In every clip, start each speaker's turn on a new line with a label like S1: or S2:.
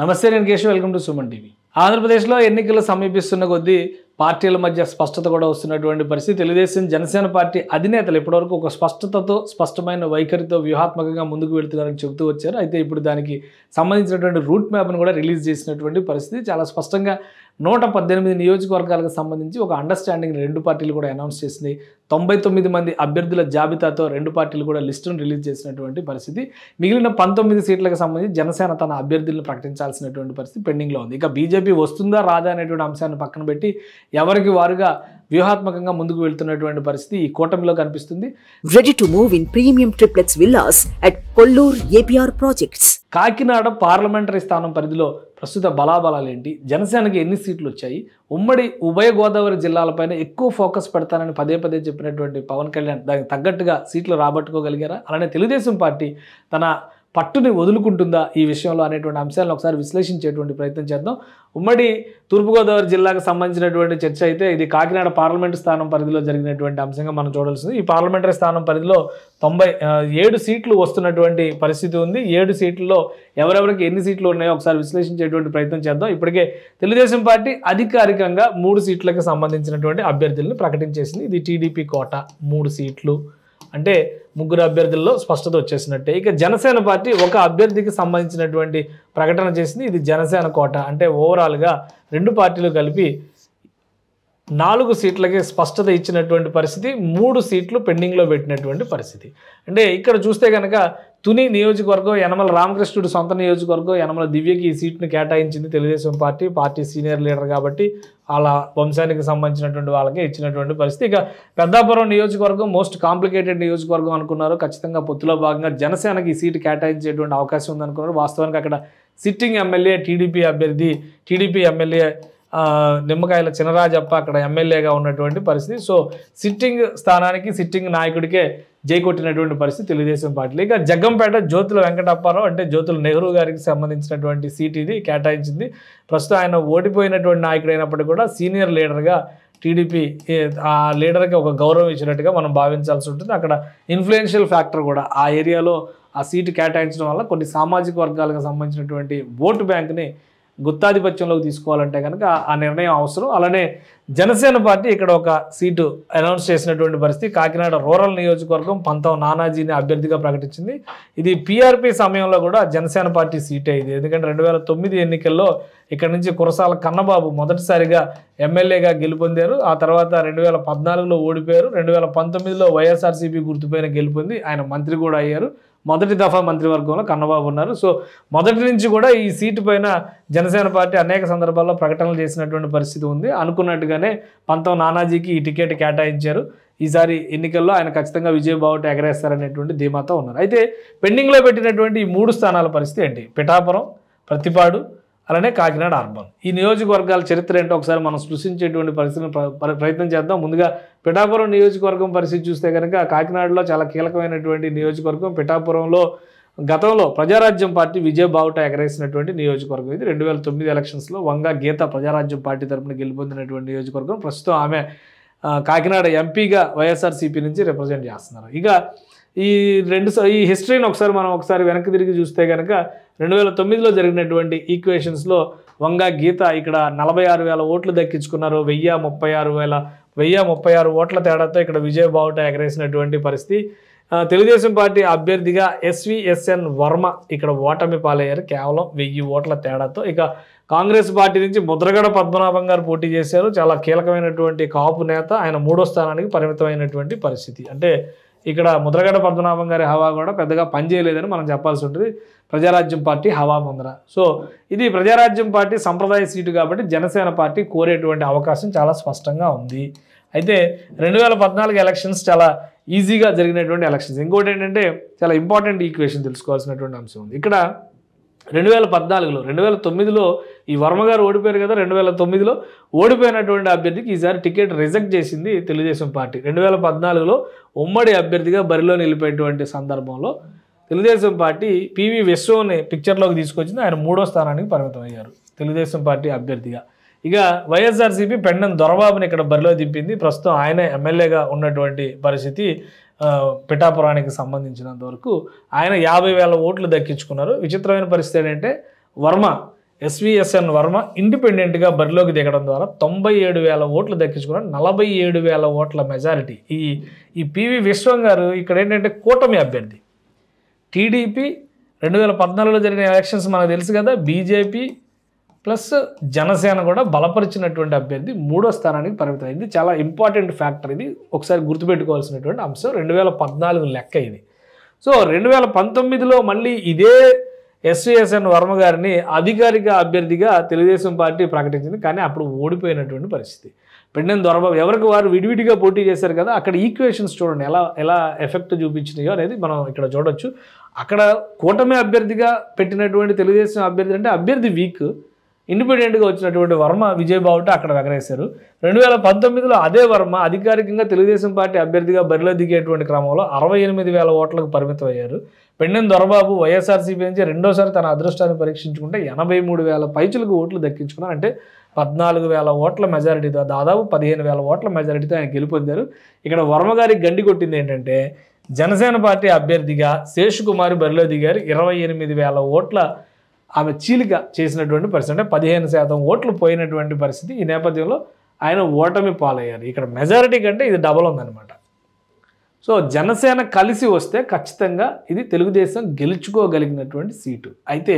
S1: నమస్తే నేను Keshav welcome to Suman TV ఆంధ్రప్రదేశ్లో ఎన్నికలు సమీపిస్తున్న కొద్దీ పార్టీల మధ్య స్పష్టత కూడా వస్తున్నటువంటి పరిస్థితి తెలుగుదేశం జనసేన పార్టీ అధినేతలు ఇప్పటివరకు ఒక స్పష్టతతో స్పష్టమైన వైఖరితో వ్యూహాత్మకంగా ముందుకు వెళుతున్నారని చెబుతూ వచ్చారు అయితే ఇప్పుడు దానికి సంబంధించినటువంటి రూట్ మ్యాప్ను కూడా రిలీజ్ చేసినటువంటి పరిస్థితి చాలా స్పష్టంగా నూట పద్దెనిమిది నియోజకవర్గాలకు సంబంధించి ఒక అండర్స్టాండింగ్ రెండు పార్టీలు కూడా అనౌన్స్ చేసింది తొంభై తొమ్మిది మంది అభ్యర్థుల జాబితాతో రెండు పార్టీలు కూడా లిస్టును రిలీజ్ చేసినటువంటి పరిస్థితి మిగిలిన పంతొమ్మిది సీట్లకు సంబంధించి జనసేన తన అభ్యర్థులను ప్రకటించాల్సినటువంటి పరిస్థితి పెండింగ్లో ఉంది ఇక బీజేపీ వస్తుందా రాదా అనేటువంటి అంశాన్ని పక్కన పెట్టి ఎవరికి వారుగా వ్యూహాత్మకంగా ముందుకు వెళ్తున్నటువంటి పరిస్థితి ఈ కూటమిలో కనిపిస్తుంది టు ప్రీమియం ఏపీఆర్ కాకినాడ పార్లమెంటరీ స్థానం పరిధిలో ప్రస్తుత బలాబలాలు ఏంటి జనసేనకి ఎన్ని సీట్లు వచ్చాయి ఉమ్మడి ఉభయ గోదావరి జిల్లాలపైన ఎక్కువ ఫోకస్ పెడతానని పదే పదే చెప్పినటువంటి పవన్ కళ్యాణ్ దానికి తగ్గట్టుగా సీట్లు రాబట్టుకోగలిగారా అలానే తెలుగుదేశం పార్టీ తన పట్టుని వదులుకుంటుందా ఈ విషయంలో అనేటువంటి అంశాలను ఒకసారి విశ్లేషించేటువంటి ప్రయత్నం చేద్దాం ఉమ్మడి తూర్పుగోదావరి జిల్లాకు సంబంధించినటువంటి చర్చ అయితే ఇది కాకినాడ పార్లమెంటు స్థానం పరిధిలో జరిగినటువంటి అంశంగా మనం చూడాల్సింది ఈ పార్లమెంటరీ స్థానం పరిధిలో తొంభై ఏడు సీట్లు వస్తున్నటువంటి పరిస్థితి ఉంది ఏడు సీట్లలో ఎవరెవరికి ఎన్ని సీట్లు ఉన్నాయో ఒకసారి విశ్లేషించేటువంటి ప్రయత్నం చేద్దాం ఇప్పటికే తెలుగుదేశం పార్టీ అధికారికంగా మూడు సీట్లకు సంబంధించినటువంటి అభ్యర్థులను ప్రకటించేసింది ఇది టీడీపీ కోట మూడు సీట్లు అంటే ముగ్గురు అభ్యర్థుల్లో స్పష్టత వచ్చేసినట్టే ఇక జనసేన పార్టీ ఒక అభ్యర్థికి సంబంధించినటువంటి ప్రకటన చేసింది ఇది జనసేన కోట అంటే ఓవరాల్గా రెండు పార్టీలు కలిపి నాలుగు సీట్లకి స్పష్టత ఇచ్చినటువంటి పరిస్థితి మూడు సీట్లు పెండింగ్లో పెట్టినటువంటి పరిస్థితి అంటే ఇక్కడ చూస్తే కనుక తుని నియోజకవర్గం యనమల రామకృష్ణుడు సొంత నియోజకవర్గం యనమల దివ్యకి ఈ సీట్ను కేటాయించింది Telugu Desam party party senior leader కాబట్టి వాళ్ళ వంశానికి సంబంధించినటువంటి వాళ్ళకి ఇచ్చినటువంటి పరిస్థితి ఇక పెద్దాపురం నియోజకవర్గం మోస్ట్ కాంప్లికేటెడ్ నియోజకవర్గం అనుకున్నారు ఖచ్చితంగా పొత్తులో భాగంగా జనసేనకి ఈ సీటు కేటాయించేటువంటి అవకాశం ఉందనుకున్నారు వాస్తవానికి అక్కడ సిట్టింగ్ ఎమ్మెల్యే టీడీపీ అభ్యర్థి టీడీపీ ఎమ్మెల్యే నిమ్మకాయల చినరాజప్ప అక్కడ ఎమ్మెల్యేగా ఉన్నటువంటి పరిస్థితి సో సిట్టింగ్ స్థానానికి సిట్టింగ్ నాయకుడికే జై కొట్టినటువంటి పరిస్థితి తెలుగుదేశం పార్టీ ఇక జగ్గంపేట జ్యోతుల వెంకటప్పారావు అంటే జ్యోతుల నెహ్రూ గారికి సంబంధించినటువంటి సీట్ ఇది కేటాయించింది ప్రస్తుతం ఆయన ఓడిపోయినటువంటి నాయకుడు అయినప్పటికీ కూడా సీనియర్ లీడర్గా టీడీపీ ఆ లీడర్కి ఒక గౌరవం ఇచ్చినట్టుగా మనం భావించాల్సి ఉంటుంది అక్కడ ఇన్ఫ్లుయెన్షియల్ ఫ్యాక్టర్ కూడా ఆ ఏరియాలో ఆ సీటు కేటాయించడం వల్ల కొన్ని సామాజిక వర్గాలకు సంబంధించినటువంటి ఓటు బ్యాంక్ని గుత్తాధిపత్యంలోకి తీసుకోవాలంటే కనుక ఆ నిర్ణయం అవసరం అలానే జనసేన పార్టీ ఇక్కడ ఒక సీటు అనౌన్స్ చేసినటువంటి పరిస్థితి కాకినాడ రూరల్ నియోజకవర్గం పంతం నానాజీని అభ్యర్థిగా ప్రకటించింది ఇది పీఆర్పీ సమయంలో కూడా జనసేన పార్టీ సీటే ఇది ఎందుకంటే రెండు వేల తొమ్మిది ఎన్నికల్లో ఇక్కడ నుంచి కురసాల కన్నబాబు మొదటిసారిగా ఎమ్మెల్యేగా గెలుపొందారు ఆ తర్వాత రెండు వేల పద్నాలుగులో ఓడిపోయారు రెండు వేల పంతొమ్మిదిలో వైఎస్ఆర్సీపీ గుర్తుపైన గెలుపొంది ఆయన మంత్రి కూడా అయ్యారు మొదటి దఫా మంత్రివర్గంలో కన్నబాబు ఉన్నారు సో మొదటి నుంచి కూడా ఈ సీటు పైన జనసేన పార్టీ అనేక సందర్భాల్లో ప్రకటనలు చేసినటువంటి పరిస్థితి ఉంది అనుకున్నట్టుగానే పంతం నానాజీకి ఈ టికెట్ కేటాయించారు ఈసారి ఎన్నికల్లో ఆయన ఖచ్చితంగా విజయబావుట ఎగరేస్తారనేటువంటి ధీమాతో ఉన్నారు అయితే పెండింగ్లో పెట్టినటువంటి ఈ మూడు స్థానాల పరిస్థితి ఏంటి పిఠాపురం ప్రతిపాడు అలానే కాకినాడ అర్బన్ ఈ నియోజకవర్గాల చరిత్ర ఏంటో ఒకసారి మనం స్పృశించేటువంటి పరిస్థితిని ప్రయత్నం చేద్దాం ముందుగా పిఠాపురం నియోజకవర్గం పరిస్థితి చూస్తే కనుక కాకినాడలో చాలా కీలకమైనటువంటి నియోజకవర్గం పిఠాపురంలో గతంలో ప్రజారాజ్యం పార్టీ విజయ బావుట ఎగరేసినటువంటి నియోజకవర్గం ఇది రెండు వేల తొమ్మిది ఎలక్షన్స్లో వంగ గీత ప్రజారాజ్యం పార్టీ తరఫున గెలుపొందినటువంటి నియోజకవర్గం ప్రస్తుతం ఆమె కాకినాడ ఎంపీగా వైఎస్ఆర్సీపీ నుంచి రిప్రజెంట్ చేస్తున్నారు ఇక ఈ రెండు ఈ హిస్టరీని ఒకసారి మనం ఒకసారి వెనక్కి తిరిగి చూస్తే కనుక రెండు వేల తొమ్మిదిలో జరిగినటువంటి ఈక్వేషన్స్లో వంగ గీత ఇక్కడ నలభై ఆరు వేల ఓట్లు దక్కించుకున్నారు వెయ్యి ముప్పై ఆరు వేల వెయ్యి ముప్పై ఆరు ఓట్ల తేడాతో ఇక్కడ విజయ్ బావుట ఎగరేసినటువంటి పరిస్థితి తెలుగుదేశం పార్టీ అభ్యర్థిగా ఎస్విఎస్ఎన్ వర్మ ఇక్కడ ఓటమి పాలయ్యారు కేవలం వెయ్యి ఓట్ల తేడాతో ఇక కాంగ్రెస్ పార్టీ నుంచి ముద్రగడ పద్మనాభం గారు పోటీ చేశారు చాలా కీలకమైనటువంటి కాపు నేత ఆయన మూడో స్థానానికి పరిమితమైనటువంటి పరిస్థితి అంటే ఇక్కడ ముద్రగడ పద్మనాభం గారి హవా కూడా పెద్దగా పనిచేయలేదని మనం చెప్పాల్సి ఉంటుంది ప్రజారాజ్యం పార్టీ హవా ముందర సో ఇది ప్రజారాజ్యం పార్టీ సంప్రదాయ సీటు కాబట్టి జనసేన పార్టీ కోరేటువంటి అవకాశం చాలా స్పష్టంగా ఉంది అయితే రెండు వేల పద్నాలుగు ఎలక్షన్స్ చాలా ఈజీగా జరిగినటువంటి ఎలక్షన్స్ ఇంకోటి ఏంటంటే చాలా ఇంపార్టెంట్ ఈక్వేషన్ తెలుసుకోవాల్సినటువంటి అంశం ఉంది ఇక్కడ రెండు వేల పద్నాలుగులో రెండు వేల తొమ్మిదిలో ఈ వర్మగారు ఓడిపోయారు కదా రెండు వేల తొమ్మిదిలో ఓడిపోయినటువంటి అభ్యర్థికి ఈసారి టికెట్ రిజెక్ట్ చేసింది తెలుగుదేశం పార్టీ రెండు వేల పద్నాలుగులో ఉమ్మడి అభ్యర్థిగా బరిలో నిలిపేటువంటి సందర్భంలో తెలుగుదేశం పార్టీ పివి విశ్వని పిక్చర్లోకి తీసుకొచ్చింది ఆయన మూడో స్థానానికి పరిమితం అయ్యారు తెలుగుదేశం పార్టీ అభ్యర్థిగా ఇక వైఎస్ఆర్సీపీ పెండం దొరబాబుని ఇక్కడ బరిలో దింపింది ప్రస్తుతం ఆయన ఎమ్మెల్యేగా ఉన్నటువంటి పరిస్థితి పిఠాపురానికి సంబంధించినంత వరకు ఆయన యాభై వేల ఓట్లు దక్కించుకున్నారు విచిత్రమైన పరిస్థితి ఏంటంటే వర్మ ఎస్విఎస్ఎన్ వర్మ ఇండిపెండెంట్గా బరిలోకి దిగడం ద్వారా తొంభై ఏడు వేల ఓట్లు దక్కించుకున్న నలభై ఏడు వేల ఓట్ల మెజారిటీ ఈ ఈ పివి విశ్వం గారు ఇక్కడ ఏంటంటే కూటమి అభ్యర్థి టీడీపీ రెండు వేల పద్నాలుగులో జరిగిన ఎలక్షన్స్ మనకు తెలుసు కదా బీజేపీ ప్లస్ జనసేన కూడా బలపరిచినటువంటి అభ్యర్థి మూడో స్థానానికి పరిమితమైంది చాలా ఇంపార్టెంట్ ఫ్యాక్టర్ ఇది ఒకసారి గుర్తుపెట్టుకోవాల్సినటువంటి అంశం రెండు వేల పద్నాలుగు లెక్క ఇది సో రెండు వేల పంతొమ్మిదిలో మళ్ళీ ఇదే ఎస్విఎస్ఎన్ వర్మ గారిని అధికారిక అభ్యర్థిగా తెలుగుదేశం పార్టీ ప్రకటించింది కానీ అప్పుడు ఓడిపోయినటువంటి పరిస్థితి పెండెం దొరబాబు ఎవరికి వారు విడివిడిగా పోటీ చేశారు కదా అక్కడ ఈక్వేషన్స్ చూడండి ఎలా ఎలా ఎఫెక్ట్ చూపించినాయో అనేది మనం ఇక్కడ చూడొచ్చు అక్కడ కూటమి అభ్యర్థిగా పెట్టినటువంటి తెలుగుదేశం అభ్యర్థి అంటే అభ్యర్థి వీక్ ఇండిపెండెంట్గా వచ్చినటువంటి వర్మ విజయ్ అక్కడ ఎగరేశారు రెండు వేల పంతొమ్మిదిలో అదే వర్మ అధికారికంగా తెలుగుదేశం పార్టీ అభ్యర్థిగా బరిలో దిగేటువంటి క్రమంలో అరవై ఎనిమిది వేల ఓట్లకు పరిమితం అయ్యారు పెండెం దొరబాబు వైఎస్ఆర్సీపీ నుంచి రెండోసారి తన అదృష్టాన్ని పరీక్షించుకుంటే ఎనభై మూడు వేల పైచులకు ఓట్లు దక్కించుకున్నారు అంటే పద్నాలుగు వేల ఓట్ల మెజారిటీతో దాదాపు పదిహేను వేల ఓట్ల మెజారిటీతో ఆయన గెలుపొందారు ఇక్కడ వర్మ గారికి గండి కొట్టింది ఏంటంటే జనసేన పార్టీ అభ్యర్థిగా శేష్ కుమార్ బరిలో దిగారు ఇరవై ఎనిమిది వేల ఓట్ల ఆమె చీలిక చేసినటువంటి పరిస్థితి అంటే పదిహేను శాతం ఓట్లు పోయినటువంటి పరిస్థితి ఈ నేపథ్యంలో ఆయన ఓటమి పాలయ్యారు ఇక్కడ మెజారిటీ కంటే ఇది డబల్ ఉందన్నమాట సో జనసేన కలిసి వస్తే ఖచ్చితంగా ఇది తెలుగుదేశం గెలుచుకోగలిగినటువంటి సీటు అయితే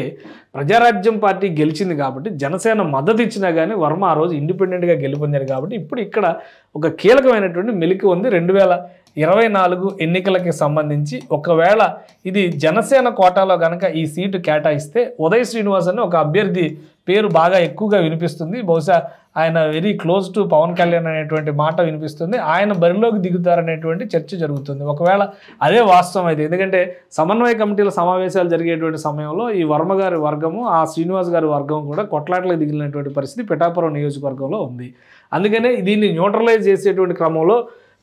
S1: ప్రజారాజ్యం పార్టీ గెలిచింది కాబట్టి జనసేన మద్దతు ఇచ్చినా కానీ వర్మ ఆ రోజు ఇండిపెండెంట్గా గెలుపొందారు కాబట్టి ఇప్పుడు ఇక్కడ ఒక కీలకమైనటువంటి మెలికి ఉంది రెండు వేల ఇరవై నాలుగు ఎన్నికలకి సంబంధించి ఒకవేళ ఇది జనసేన కోటాలో కనుక ఈ సీటు కేటాయిస్తే ఉదయ శ్రీనివాస్ అని ఒక అభ్యర్థి పేరు బాగా ఎక్కువగా వినిపిస్తుంది బహుశా ఆయన very close to Pawan Kalyan అనేటువంటి మాట వినిపిస్తుంది ఆయన బరిలోకి దిగుతారనేటువంటి చర్చ జరుగుతుంది ఒకవేళ అదే వాస్తవం అయితే ఎందుకంటే సమన్వయ కమిటీల సమావేశాలు జరిగేటువంటి సమయంలో ఈ వర్మగారి వర్గము ఆ శ్రీనివాస్ గారి వర్గం కూడా కొట్లాట్లకు దిగినటువంటి పరిస్థితి పిఠాపురం నియోజకవర్గంలో ఉంది అందుకనే దీన్ని న్యూట్రలైజ్ చేసేటువంటి క్రమంలో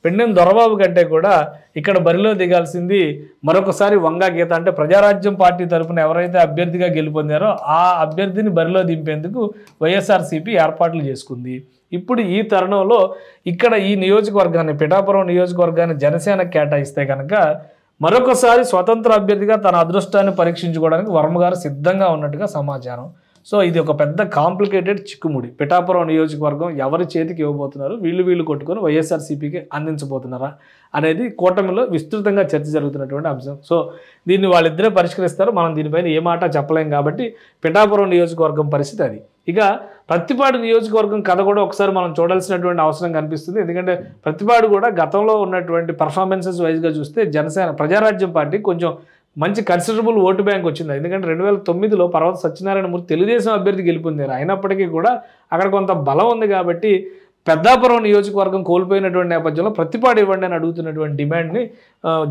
S1: పెండెం దొరబాబు కంటే కూడా ఇక్కడ బరిలో దిగాల్సింది మరొకసారి వంగా గీత అంటే ప్రజారాజ్యం పార్టీ తరఫున ఎవరైతే అభ్యర్థిగా గెలుపొందారో ఆ అభ్యర్థిని బరిలో దింపేందుకు వైఎస్ఆర్సీపీ ఏర్పాట్లు చేసుకుంది ఇప్పుడు ఈ తరుణంలో ఇక్కడ ఈ నియోజకవర్గాన్ని పిఠాపురం నియోజకవర్గాన్ని జనసేన కేటాయిస్తే కనుక మరొకసారి స్వతంత్ర అభ్యర్థిగా తన అదృష్టాన్ని పరీక్షించుకోవడానికి వర్మగారు సిద్ధంగా ఉన్నట్టుగా సమాచారం సో ఇది ఒక పెద్ద కాంప్లికేటెడ్ చిక్కుముడి పిఠాపురం నియోజకవర్గం ఎవరి చేతికి ఇవ్వబోతున్నారు వీళ్ళు వీళ్ళు కొట్టుకొని వైఎస్ఆర్సీపీకి అందించబోతున్నారా అనేది కూటమిలో విస్తృతంగా చర్చ జరుగుతున్నటువంటి అంశం సో దీన్ని వాళ్ళిద్దరే పరిష్కరిస్తారు మనం దీనిపైన ఏ మాట చెప్పలేం కాబట్టి పిఠాపురం నియోజకవర్గం పరిస్థితి అది ఇక ప్రతిపాడు నియోజకవర్గం కథ కూడా ఒకసారి మనం చూడాల్సినటువంటి అవసరం కనిపిస్తుంది ఎందుకంటే ప్రతిపాడు కూడా గతంలో ఉన్నటువంటి పర్ఫార్మెన్సెస్ వైజ్గా చూస్తే జనసేన ప్రజారాజ్యం పార్టీ కొంచెం మంచి కన్సిడరబుల్ ఓటు బ్యాంక్ వచ్చింది ఎందుకంటే రెండు వేల తొమ్మిదిలో పర్వత సత్యనారాయణమూర్తి తెలుగుదేశం అభ్యర్థి గెలుపొందారు అయినప్పటికీ కూడా అక్కడ కొంత బలం ఉంది కాబట్టి పెద్దాపురం నియోజకవర్గం కోల్పోయినటువంటి నేపథ్యంలో ప్రతిపాడు ఇవ్వండి అని అడుగుతున్నటువంటి డిమాండ్ని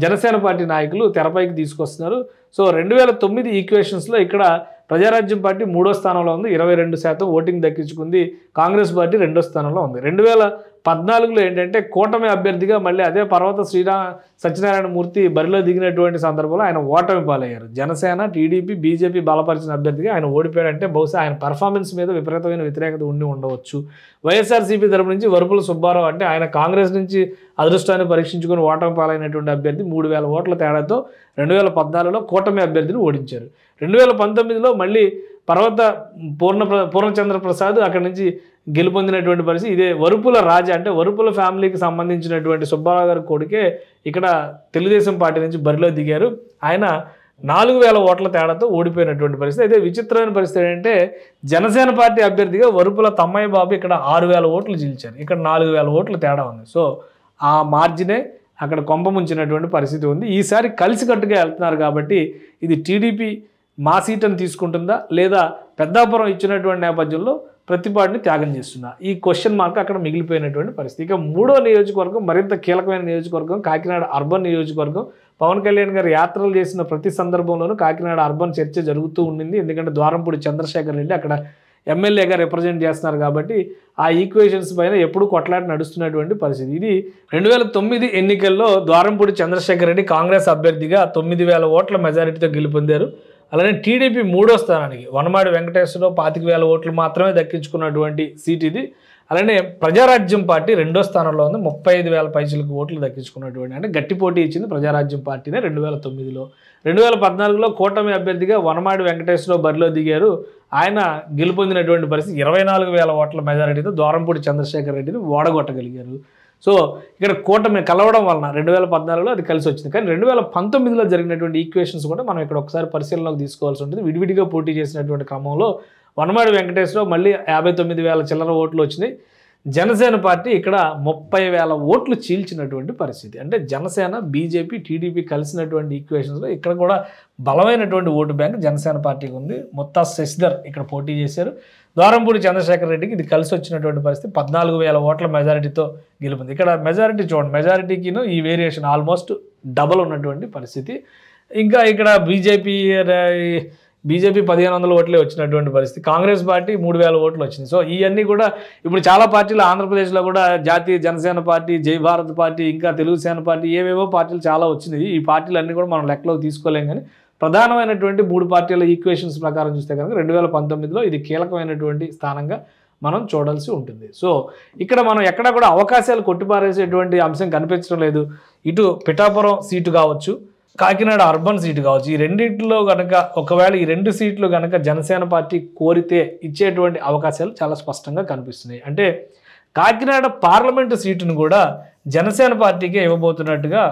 S1: జనసేన పార్టీ నాయకులు తెరపైకి తీసుకొస్తున్నారు సో రెండు వేల తొమ్మిది ఈక్వేషన్స్లో ఇక్కడ ప్రజారాజ్యం పార్టీ మూడో స్థానంలో ఉంది ఇరవై రెండు శాతం ఓటింగ్ దక్కించుకుంది కాంగ్రెస్ పార్టీ రెండో స్థానంలో ఉంది రెండు వేల పద్నాలుగులో ఏంటంటే కూటమి అభ్యర్థిగా మళ్ళీ అదే పర్వత శ్రీరామ సత్యనారాయణ మూర్తి బరిలో దిగినటువంటి సందర్భంలో ఆయన ఓటమి పాలయ్యారు జనసేన టీడీపీ బీజేపీ బలపరిచిన అభ్యర్థిగా ఆయన ఓడిపోయాడంటే బహుశా ఆయన పర్ఫార్మెన్స్ మీద విపరీతమైన వ్యతిరేకత ఉండి ఉండవచ్చు వైఎస్ఆర్సీపీ తరపు నుంచి వరుపుల సుబ్బారావు అంటే ఆయన కాంగ్రెస్ నుంచి అదృష్టాన్ని పరీక్షించుకుని ఓటమి పాలైనటువంటి అభ్యర్థి మూడు వేల ఓట్ల తేడాతో రెండు వేల పద్నాలుగులో కూటమి అభ్యర్థిని ఓడించారు రెండు వేల పంతొమ్మిదిలో మళ్ళీ పర్వత పూర్ణ పూర్ణచంద్ర ప్రసాద్ అక్కడి నుంచి గెలుపొందినటువంటి పరిస్థితి ఇదే వరుపుల రాజా అంటే వరుపుల ఫ్యామిలీకి సంబంధించినటువంటి సుబ్బారావు గారి కొడుకే ఇక్కడ తెలుగుదేశం పార్టీ నుంచి బరిలో దిగారు ఆయన నాలుగు వేల ఓట్ల తేడాతో ఓడిపోయినటువంటి పరిస్థితి అయితే విచిత్రమైన పరిస్థితి ఏంటంటే జనసేన పార్టీ అభ్యర్థిగా వరుపుల తమ్మయ్య బాబు ఇక్కడ ఆరు వేల ఓట్లు గెలిచారు ఇక్కడ నాలుగు వేల ఓట్ల తేడా ఉంది సో ఆ మార్జినే అక్కడ కొంపముంచినటువంటి పరిస్థితి ఉంది ఈసారి కలిసికట్టుగా వెళ్తున్నారు కాబట్టి ఇది టీడీపీ మా అని తీసుకుంటుందా లేదా పెద్దాపురం ఇచ్చినటువంటి నేపథ్యంలో ప్రతిపాటిని త్యాగం చేస్తున్నా ఈ క్వశ్చన్ మార్క్ అక్కడ మిగిలిపోయినటువంటి పరిస్థితి ఇక మూడో నియోజకవర్గం మరింత కీలకమైన నియోజకవర్గం కాకినాడ అర్బన్ నియోజకవర్గం పవన్ కళ్యాణ్ గారు యాత్రలు చేసిన ప్రతి సందర్భంలోనూ కాకినాడ అర్బన్ చర్చ జరుగుతూ ఉండింది ఎందుకంటే ద్వారంపూడి చంద్రశేఖర్ రెడ్డి అక్కడ ఎమ్మెల్యేగా రిప్రజెంట్ చేస్తున్నారు కాబట్టి ఆ ఈక్వేషన్స్ పైన ఎప్పుడు కొట్లాట నడుస్తున్నటువంటి పరిస్థితి ఇది రెండు వేల తొమ్మిది ఎన్నికల్లో ద్వారంపూడి చంద్రశేఖర్ రెడ్డి కాంగ్రెస్ అభ్యర్థిగా తొమ్మిది వేల ఓట్ల మెజారిటీతో గెలుపొందారు అలానే టీడీపీ మూడో స్థానానికి వనమాడి వెంకటేశ్వరరావు పాతిక వేల ఓట్లు మాత్రమే దక్కించుకున్నటువంటి సీట్ ఇది అలానే ప్రజారాజ్యం పార్టీ రెండో స్థానంలో ఉంది ముప్పై ఐదు వేల పైసలకు ఓట్లు దక్కించుకున్నటువంటి అంటే గట్టి పోటీ ఇచ్చింది ప్రజారాజ్యం పార్టీనే రెండు వేల తొమ్మిదిలో రెండు వేల పద్నాలుగులో కూటమి అభ్యర్థిగా వనమాడి వెంకటేశ్వరరావు బరిలో దిగారు ఆయన గెలుపొందినటువంటి పరిస్థితి ఇరవై నాలుగు వేల ఓట్ల మెజారిటీతో దూరంపూడి చంద్రశేఖర్ రెడ్డిని ఓడగొట్టగలిగారు సో ఇక్కడ కూటమి కలవడం వలన రెండు వేల పద్నాలుగులో అది కలిసి వచ్చింది కానీ రెండు వేల పంతొమ్మిదిలో జరిగినటువంటి ఈక్వేషన్స్ కూడా మనం ఇక్కడ ఒకసారి పరిశీలనలోకి తీసుకోవాల్సి ఉంటుంది విడివిడిగా పోటీ చేసినటువంటి క్రమంలో వనమాడి వెంకటేశ్వరరావు మళ్ళీ యాభై తొమ్మిది వేల చిల్లర ఓట్లు వచ్చినాయి జనసేన పార్టీ ఇక్కడ ముప్పై వేల ఓట్లు చీల్చినటువంటి పరిస్థితి అంటే జనసేన బీజేపీ టీడీపీ కలిసినటువంటి ఈక్వేషన్స్లో ఇక్కడ కూడా బలమైనటువంటి ఓటు బ్యాంక్ జనసేన పార్టీకి ఉంది ముత్తా శశిధర్ ఇక్కడ పోటీ చేశారు ద్వారంపూడి చంద్రశేఖర రెడ్డికి ఇది కలిసి వచ్చినటువంటి పరిస్థితి పద్నాలుగు వేల ఓట్ల మెజారిటీతో గెలుపుంది ఇక్కడ మెజారిటీ చూడండి మెజారిటీకిను ఈ వేరియేషన్ ఆల్మోస్ట్ డబల్ ఉన్నటువంటి పరిస్థితి ఇంకా ఇక్కడ బీజేపీ బీజేపీ పదిహేను వందల ఓట్లే వచ్చినటువంటి పరిస్థితి కాంగ్రెస్ పార్టీ మూడు వేల ఓట్లు వచ్చింది సో ఇవన్నీ కూడా ఇప్పుడు చాలా పార్టీలు ఆంధ్రప్రదేశ్లో కూడా జాతీయ జనసేన పార్టీ జై భారత్ పార్టీ ఇంకా తెలుగు సేన పార్టీ ఏవేవో పార్టీలు చాలా వచ్చినాయి ఈ పార్టీలు అన్నీ కూడా మనం లెక్కలోకి తీసుకోలేము కానీ ప్రధానమైనటువంటి మూడు పార్టీల ఈక్వేషన్స్ ప్రకారం చూస్తే కనుక రెండు వేల పంతొమ్మిదిలో ఇది కీలకమైనటువంటి స్థానంగా మనం చూడాల్సి ఉంటుంది సో ఇక్కడ మనం ఎక్కడా కూడా అవకాశాలు కొట్టిపారేసేటువంటి అంశం కనిపించడం లేదు ఇటు పిఠాపురం సీటు కావచ్చు కాకినాడ అర్బన్ సీటు కావచ్చు ఈ రెండింటిలో కనుక ఒకవేళ ఈ రెండు సీట్లు కనుక జనసేన పార్టీ కోరితే ఇచ్చేటువంటి అవకాశాలు చాలా స్పష్టంగా కనిపిస్తున్నాయి అంటే కాకినాడ పార్లమెంటు సీటును కూడా జనసేన పార్టీకే ఇవ్వబోతున్నట్టుగా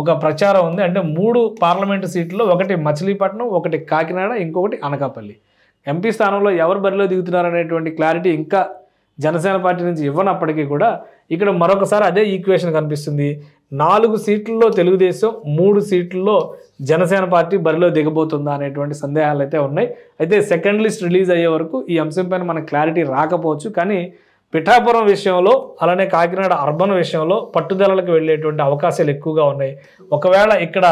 S1: ఒక ప్రచారం ఉంది అంటే మూడు పార్లమెంటు సీట్లు ఒకటి మచిలీపట్నం ఒకటి కాకినాడ ఇంకొకటి అనకాపల్లి ఎంపీ స్థానంలో ఎవరు బరిలో దిగుతున్నారనేటువంటి క్లారిటీ ఇంకా జనసేన పార్టీ నుంచి ఇవ్వనప్పటికీ కూడా ఇక్కడ మరొకసారి అదే ఈక్వేషన్ కనిపిస్తుంది నాలుగు సీట్లలో తెలుగుదేశం మూడు సీట్లలో జనసేన పార్టీ బరిలో దిగబోతుందా అనేటువంటి సందేహాలు అయితే ఉన్నాయి అయితే సెకండ్ లిస్ట్ రిలీజ్ అయ్యే వరకు ఈ అంశంపైన మనకు క్లారిటీ రాకపోవచ్చు కానీ పిఠాపురం విషయంలో అలానే కాకినాడ అర్బన్ విషయంలో పట్టుదలలకు వెళ్ళేటువంటి అవకాశాలు ఎక్కువగా ఉన్నాయి ఒకవేళ ఇక్కడ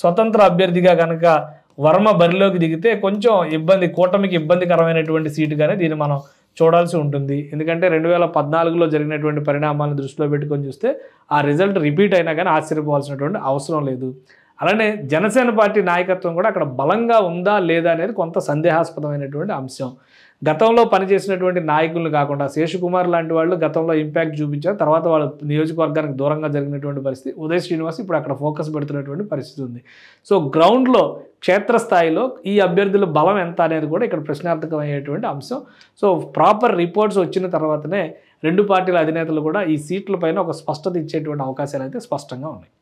S1: స్వతంత్ర అభ్యర్థిగా కనుక వర్మ బరిలోకి దిగితే కొంచెం ఇబ్బంది కూటమికి ఇబ్బందికరమైనటువంటి సీటుగానే దీన్ని మనం చూడాల్సి ఉంటుంది ఎందుకంటే రెండు వేల పద్నాలుగులో జరిగినటువంటి పరిణామాలను దృష్టిలో పెట్టుకొని చూస్తే ఆ రిజల్ట్ రిపీట్ అయినా కానీ ఆశ్చర్యపోవాల్సినటువంటి అవసరం లేదు అలానే జనసేన పార్టీ నాయకత్వం కూడా అక్కడ బలంగా ఉందా లేదా అనేది కొంత సందేహాస్పదమైనటువంటి అంశం గతంలో పనిచేసినటువంటి నాయకులను కాకుండా శేషుకుమార్ లాంటి వాళ్ళు గతంలో ఇంపాక్ట్ చూపించారు తర్వాత వాళ్ళు నియోజకవర్గానికి దూరంగా జరిగినటువంటి పరిస్థితి ఉదయ్ శ్రీనివాస్ ఇప్పుడు అక్కడ ఫోకస్ పెడుతున్నటువంటి పరిస్థితి ఉంది సో గ్రౌండ్లో క్షేత్రస్థాయిలో ఈ అభ్యర్థుల బలం ఎంత అనేది కూడా ఇక్కడ ప్రశ్నార్థకమయ్యేటువంటి అంశం సో ప్రాపర్ రిపోర్ట్స్ వచ్చిన తర్వాతనే రెండు పార్టీల అధినేతలు కూడా ఈ సీట్ల పైన ఒక స్పష్టత ఇచ్చేటువంటి అవకాశాలు అయితే స్పష్టంగా ఉన్నాయి